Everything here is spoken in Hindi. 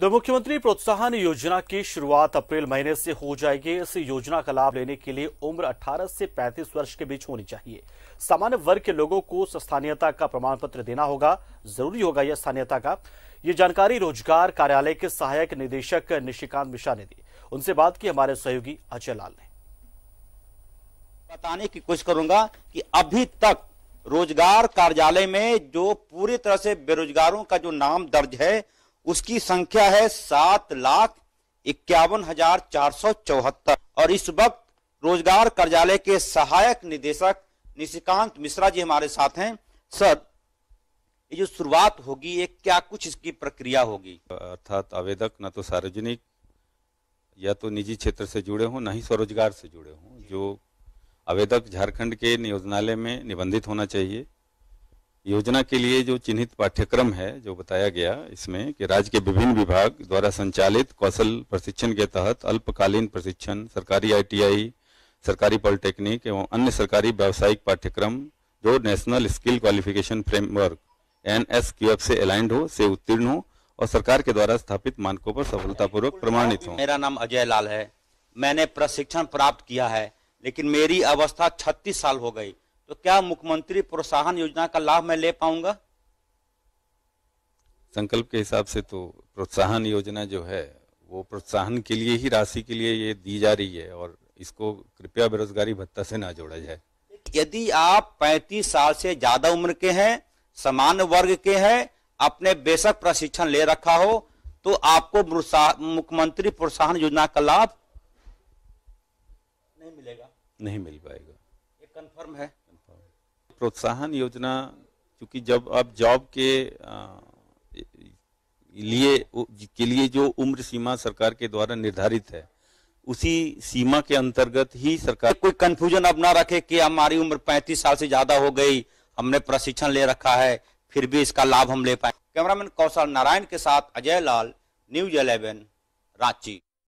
द मुख्यमंत्री प्रोत्साहन योजना की शुरुआत अप्रैल महीने से हो जाएगी इस योजना का लाभ लेने के लिए उम्र 18 से 35 वर्ष के बीच होनी चाहिए सामान्य वर्ग के लोगों को स्थानीयता का प्रमाण पत्र देना होगा जरूरी होगा यह स्थानीयता का ये जानकारी रोजगार कार्यालय के सहायक निदेशक निशिकांत मिश्रा ने दी उनसे बात की हमारे सहयोगी अजय लाल ने बताने की कोशिश करूंगा कि अभी तक रोजगार कार्यालय में जो पूरी तरह से बेरोजगारों का जो नाम दर्ज है उसकी संख्या है सात लाख इक्यावन हजार चार सौ चौहत्तर और इस वक्त रोजगार कार्यालय के सहायक निदेशक निशिकांत मिश्रा जी हमारे साथ हैं सर ये जो शुरुआत होगी ये क्या कुछ इसकी प्रक्रिया होगी अर्थात आवेदक न तो सार्वजनिक या तो निजी क्षेत्र से जुड़े हों न ही स्वरोजगार से जुड़े हों जो आवेदक झारखंड के नियोजनालय में निबंधित होना चाहिए योजना के लिए जो चिन्हित पाठ्यक्रम है जो बताया गया इसमें कि राज्य के विभिन्न विभाग द्वारा संचालित कौशल प्रशिक्षण के तहत अल्पकालीन प्रशिक्षण सरकारी आईटीआई सरकारी पॉलिटेक्निक एवं अन्य सरकारी व्यावसायिक पाठ्यक्रम जो नेशनल स्किल क्वालिफिकेशन फ्रेमवर्क एन से अलाइंड हो से उत्तीर्ण हो और सरकार के द्वारा स्थापित मानकों पर सफलतापूर्वक प्रमाणित हो मेरा नाम अजय लाल है मैंने प्रशिक्षण प्राप्त किया है लेकिन मेरी अवस्था छत्तीस साल हो गई तो क्या मुख्यमंत्री प्रोत्साहन योजना का लाभ मैं ले पाऊंगा संकल्प के हिसाब से तो प्रोत्साहन योजना जो है वो प्रोत्साहन के लिए ही राशि के लिए ये दी जा रही है और इसको कृपया बेरोजगारी भत्ता से ना जोड़ा जाए यदि आप 35 साल से ज्यादा उम्र के हैं समान वर्ग के हैं अपने बेसक प्रशिक्षण ले रखा हो तो आपको मुख्यमंत्री प्रोत्साहन योजना का लाभ नहीं मिलेगा नहीं मिल पाएगा ये कंफर्म है प्रोत्साहन योजना क्योंकि जब आप जॉब के लिए के लिए जो उम्र सीमा सरकार के द्वारा निर्धारित है उसी सीमा के अंतर्गत ही सरकार कोई कंफ्यूजन अब ना रखे कि हमारी उम्र 35 साल से ज्यादा हो गई हमने प्रशिक्षण ले रखा है फिर भी इसका लाभ हम ले पाए कैमरामैन कौशल नारायण के साथ अजय लाल न्यूज इलेवन रांची